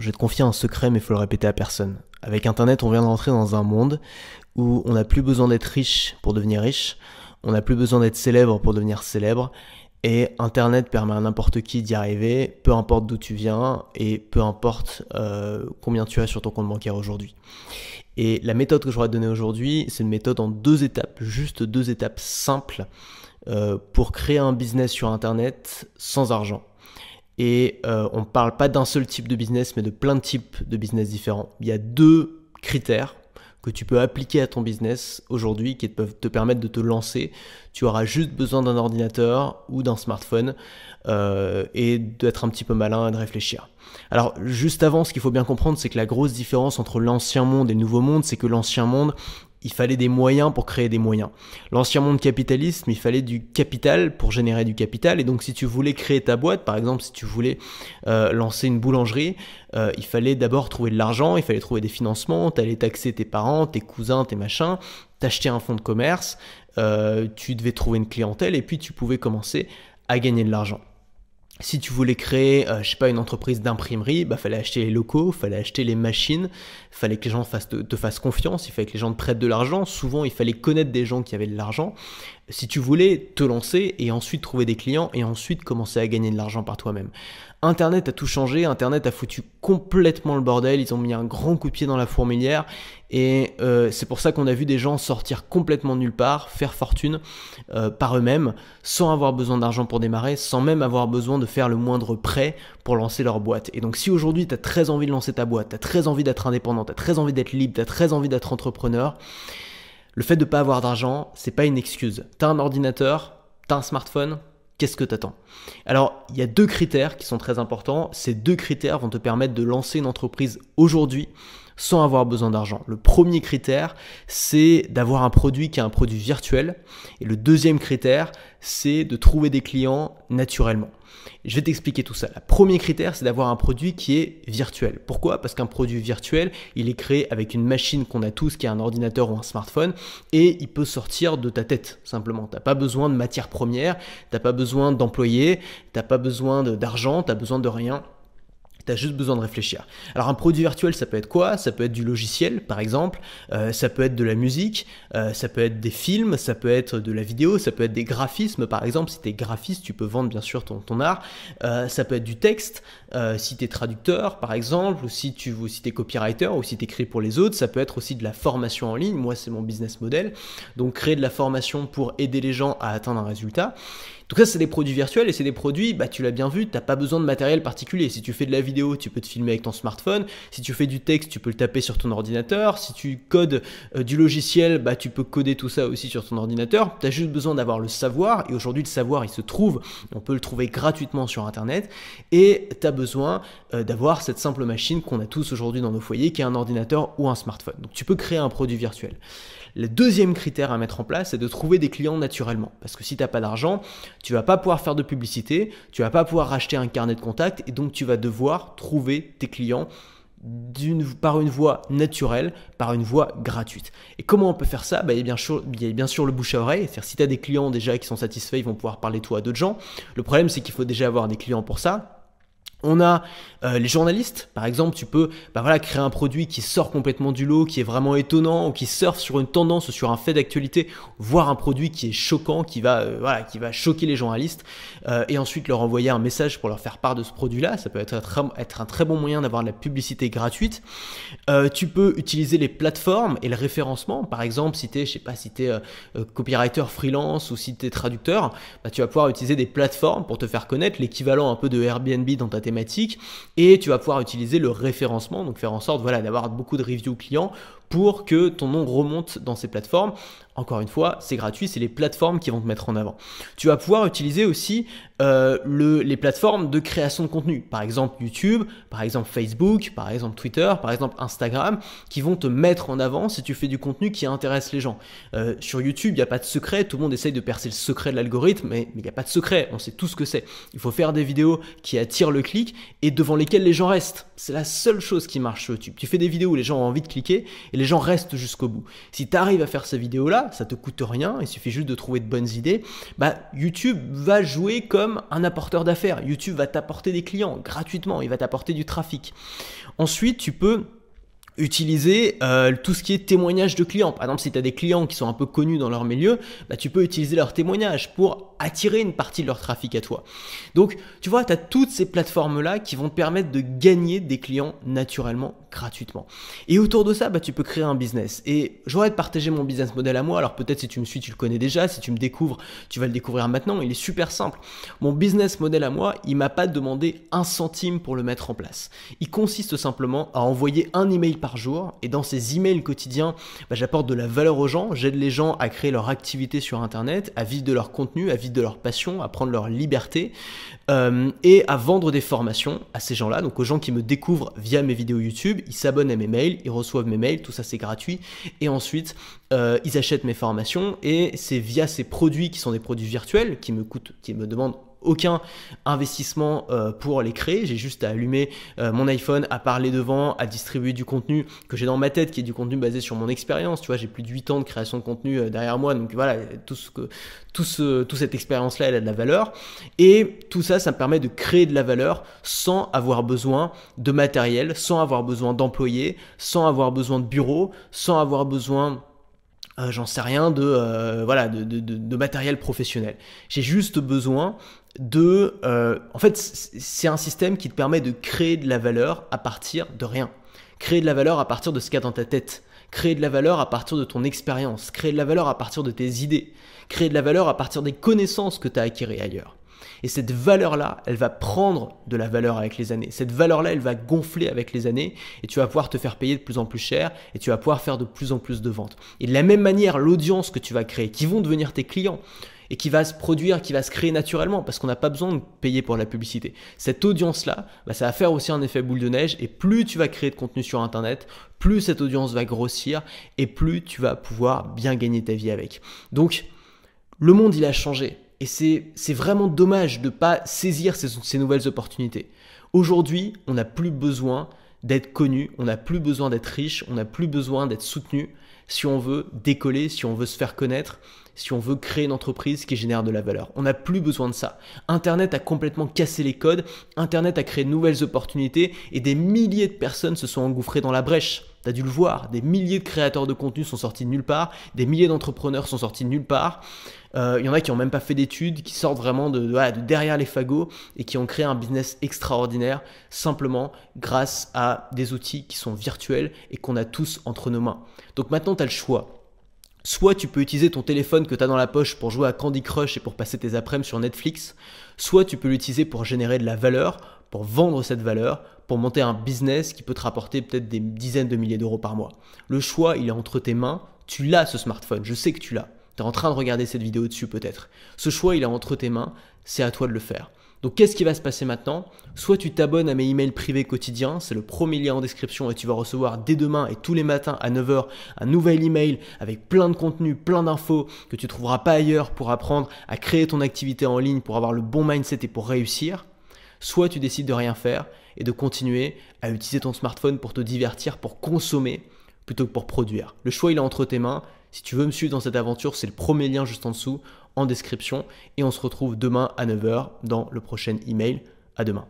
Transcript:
Je vais te confier un secret, mais il faut le répéter à personne. Avec Internet, on vient de rentrer dans un monde où on n'a plus besoin d'être riche pour devenir riche, on n'a plus besoin d'être célèbre pour devenir célèbre, et Internet permet à n'importe qui d'y arriver, peu importe d'où tu viens et peu importe euh, combien tu as sur ton compte bancaire aujourd'hui. Et la méthode que je vais te donner aujourd'hui, c'est une méthode en deux étapes, juste deux étapes simples euh, pour créer un business sur Internet sans argent. Et euh, on ne parle pas d'un seul type de business, mais de plein de types de business différents. Il y a deux critères que tu peux appliquer à ton business aujourd'hui qui peuvent te permettre de te lancer. Tu auras juste besoin d'un ordinateur ou d'un smartphone euh, et d'être un petit peu malin et de réfléchir. Alors juste avant, ce qu'il faut bien comprendre, c'est que la grosse différence entre l'ancien monde et le nouveau monde, c'est que l'ancien monde, il fallait des moyens pour créer des moyens. L'ancien monde capitaliste, il fallait du capital pour générer du capital. Et donc si tu voulais créer ta boîte, par exemple, si tu voulais euh, lancer une boulangerie, euh, il fallait d'abord trouver de l'argent, il fallait trouver des financements, t'allais taxer tes parents, tes cousins, tes machins, t'acheter un fonds de commerce, euh, tu devais trouver une clientèle et puis tu pouvais commencer à gagner de l'argent si tu voulais créer, je euh, je sais pas, une entreprise d'imprimerie, bah fallait acheter les locaux, fallait acheter les machines, fallait que les gens fassent te, fassent confiance, il fallait que les gens te prêtent de l'argent. Souvent, il fallait connaître des gens qui avaient de l'argent. Si tu voulais te lancer et ensuite trouver des clients et ensuite commencer à gagner de l'argent par toi-même. Internet a tout changé, Internet a foutu complètement le bordel, ils ont mis un grand coup de pied dans la fourmilière et euh, c'est pour ça qu'on a vu des gens sortir complètement nulle part, faire fortune euh, par eux-mêmes, sans avoir besoin d'argent pour démarrer, sans même avoir besoin de faire le moindre prêt pour lancer leur boîte. Et donc si aujourd'hui tu as très envie de lancer ta boîte, tu as très envie d'être indépendant, tu as très envie d'être libre, tu as très envie d'être entrepreneur, le fait de ne pas avoir d'argent, c'est pas une excuse. Tu as un ordinateur, tu as un smartphone, qu'est-ce que attends? Alors, il y a deux critères qui sont très importants. Ces deux critères vont te permettre de lancer une entreprise aujourd'hui sans avoir besoin d'argent. Le premier critère, c'est d'avoir un produit qui est un produit virtuel. Et le deuxième critère, c'est de trouver des clients naturellement. Je vais t'expliquer tout ça. Le premier critère, c'est d'avoir un produit qui est virtuel. Pourquoi Parce qu'un produit virtuel, il est créé avec une machine qu'on a tous, qui est un ordinateur ou un smartphone, et il peut sortir de ta tête, simplement. Tu n'as pas besoin de matières premières, tu n'as pas besoin d'employés, tu n'as pas besoin d'argent, tu n'as besoin de rien tu as juste besoin de réfléchir. Alors un produit virtuel, ça peut être quoi Ça peut être du logiciel, par exemple, euh, ça peut être de la musique, euh, ça peut être des films, ça peut être de la vidéo, ça peut être des graphismes, par exemple, si tu es graphiste, tu peux vendre bien sûr ton, art, euh, ça peut être du texte, si tu es traducteur, par exemple, ou si tu si es copywriter, ou si tu écris pour les autres, ça peut être aussi de la formation en ligne, moi c'est mon business model, donc créer de la formation pour aider les gens à atteindre un résultat tout cas, c'est des produits virtuels et c'est des produits, bah, tu l'as bien vu, tu t'as pas besoin de matériel particulier. Si tu fais de la vidéo, tu peux te filmer avec ton smartphone. Si tu fais du texte, tu peux le taper sur ton ordinateur. Si tu codes euh, du logiciel, bah, tu peux coder tout ça aussi sur ton ordinateur. Tu as juste besoin d'avoir le savoir. Et aujourd'hui, le savoir, il se trouve. On peut le trouver gratuitement sur Internet. Et tu as besoin euh, d'avoir cette simple machine qu'on a tous aujourd'hui dans nos foyers, qui est un ordinateur ou un smartphone. Donc, tu peux créer un produit virtuel. Le deuxième critère à mettre en place, c'est de trouver des clients naturellement. Parce que si tu n'as pas d'argent, tu vas pas pouvoir faire de publicité, tu vas pas pouvoir racheter un carnet de contact et donc tu vas devoir trouver tes clients par une voie naturelle, par une voie gratuite. Et comment on peut faire ça bah, il, y a bien sûr, le bouche à oreille. C'est-à-dire si tu as des clients déjà qui sont satisfaits, ils vont pouvoir parler toi à d'autres gens. Le problème c'est qu'il faut déjà avoir des clients pour ça. On a euh, les journalistes, par exemple, tu peux bah voilà, créer un produit qui sort complètement du lot, qui est vraiment étonnant, ou qui surfe sur une tendance ou sur un fait d'actualité, voire un produit qui est choquant, qui va, euh, qui va choquer les journalistes, euh, et ensuite leur envoyer un message pour leur faire part de ce produit-là. Ça peut être, être, un très bon moyen d'avoir de la publicité gratuite. tu peux utiliser les plateformes et le référencement. Par exemple, si tu es, je sais pas, si tu copywriter freelance ou si tu es traducteur, bah, tu vas pouvoir utiliser des plateformes pour te faire connaître, l'équivalent un peu de Airbnb dans ta thématique et tu vas pouvoir utiliser le référencement, donc faire en sorte voilà, d'avoir beaucoup de reviews clients pour que ton nom remonte dans ces plateformes. Encore une fois, c'est gratuit, c'est les plateformes qui vont te mettre en avant. Tu vas pouvoir utiliser aussi euh, les plateformes de création de contenu, par exemple YouTube, par exemple Facebook, par exemple Twitter, par exemple Instagram, qui vont te mettre en avant si tu fais du contenu qui intéresse les gens. Euh, sur YouTube, il n'y a pas de secret, tout le monde essaye de percer le secret de l'algorithme, mais il n'y a pas de secret, on sait tout ce que c'est. Il faut faire des vidéos qui attirent le clic et devant lesquelles les gens restent. C'est la seule chose qui marche sur YouTube. Tu fais des vidéos où les gens ont envie de cliquer et les les gens restent jusqu'au bout. Si tu arrives à faire ces vidéos-là, ça te coûte rien, il suffit juste de trouver de bonnes idées, bah, YouTube va jouer comme un apporteur d'affaires. YouTube va t'apporter des clients gratuitement, il va t'apporter du trafic. Ensuite, tu peux utiliser euh, tout ce qui est témoignage de clients. Par exemple, si tu as des clients qui sont un peu connus dans leur milieu, bah, tu peux utiliser leurs témoignages pour attirer une partie de leur trafic à toi. Donc, tu vois, tu as toutes ces plateformes-là qui vont te permettre de gagner des clients naturellement, gratuitement. Et autour de ça, bah, tu peux créer un business. Et j'aurais de partager mon business model à moi. Alors peut-être si tu me suis, tu le connais déjà. Si tu me découvres, tu vas le découvrir maintenant. Il est super simple. Mon business model à moi, il m'a pas demandé un centime pour le mettre en place. Il consiste simplement à envoyer un email par jour. Et dans ces emails quotidiens, bah, j'apporte de la valeur aux gens, j'aide les gens à créer leur activité sur Internet, à vivre de leur contenu, à vivre de leur passion, à prendre leur liberté euh, et à vendre des formations à ces gens-là. Donc aux gens qui me découvrent via mes vidéos YouTube, ils s'abonnent à mes mails, ils reçoivent mes mails, tout ça c'est gratuit. Et ensuite, euh, ils achètent mes formations et c'est via ces produits qui sont des produits virtuels qui me coûtent, qui me demandent aucun investissement euh, pour les créer. J'ai juste à allumer euh, mon iPhone, à parler devant, à distribuer du contenu que j'ai dans ma tête, qui est du contenu basé sur mon expérience. Tu vois, j'ai plus de 8 ans de création de contenu euh, derrière moi, donc voilà, tout ce que, tout ce, toute cette expérience-là, elle a de la valeur. Et tout ça, ça me permet de créer de la valeur sans avoir besoin de matériel, sans avoir besoin d'employés, sans avoir besoin de bureaux, sans avoir besoin euh, j'en sais rien, de, euh, voilà, de, de, matériel professionnel. J'ai juste besoin de... Euh, en fait, c'est un système qui te permet de créer de la valeur à partir de rien. Créer de la valeur à partir de ce qu'il y a dans ta tête. Créer de la valeur à partir de ton expérience. Créer de la valeur à partir de tes idées. Créer de la valeur à partir des connaissances que tu as acquises ailleurs. Et cette valeur-là, elle va prendre de la valeur avec les années. Cette valeur-là, elle va gonfler avec les années et tu vas pouvoir te faire payer de plus en plus cher et tu vas pouvoir faire de plus en plus de ventes. Et de la même manière, l'audience que tu vas créer, qui vont devenir tes clients, et qui va se produire, qui va se créer naturellement, parce qu'on n'a pas besoin de payer pour la publicité. Cette audience-là, bah, ça va faire aussi un effet boule de neige, et plus tu vas créer de contenu sur Internet, plus cette audience va grossir, et plus tu vas pouvoir bien gagner ta vie avec. Donc, le monde, il a changé. Et c'est vraiment dommage de ne pas saisir ces, nouvelles opportunités. Aujourd'hui, on n'a plus besoin d'être connu, on n'a plus besoin d'être riche, on n'a plus besoin d'être soutenu si on veut décoller, si on veut se faire connaître, si on veut créer une entreprise qui génère de la valeur. On n'a plus besoin de ça. Internet a complètement cassé les codes, Internet a créé de nouvelles opportunités et des milliers de personnes se sont engouffrées dans la brèche as dû le voir, des milliers de créateurs de contenu sont sortis de nulle part, des milliers d'entrepreneurs sont sortis de nulle part. Il euh, y en a qui n'ont même pas fait d'études, qui sortent vraiment de, derrière les fagots et qui ont créé un business extraordinaire simplement grâce à des outils qui sont virtuels et qu'on a tous entre nos mains. Donc maintenant, tu as le choix. Soit tu peux utiliser ton téléphone que tu as dans la poche pour jouer à Candy Crush et pour passer tes après-midi sur Netflix, soit tu peux l'utiliser pour générer de la valeur, pour vendre cette valeur, monter un business qui peut te rapporter peut-être des dizaines de milliers d'euros par mois. Le choix, il est entre tes mains. Tu l'as ce smartphone, je sais que tu l'as. Tu es en train de regarder cette vidéo dessus peut-être. Ce choix, il est entre tes mains, c'est à toi de le faire. Donc qu'est-ce qui va se passer maintenant Soit tu t'abonnes à mes emails privés quotidiens, c'est le premier lien en description et tu vas recevoir dès demain et tous les matins à 9h un nouvel email avec plein de contenu, plein d'infos que tu trouveras pas ailleurs pour apprendre à créer ton activité en ligne, pour avoir le bon mindset et pour réussir soit tu décides de rien faire et de continuer à utiliser ton smartphone pour te divertir, pour consommer, plutôt que pour produire. Le choix, il est entre tes mains. Si tu veux me suivre dans cette aventure, c'est le premier lien juste en dessous, en description. Et on se retrouve demain à 9h dans le prochain email. À demain.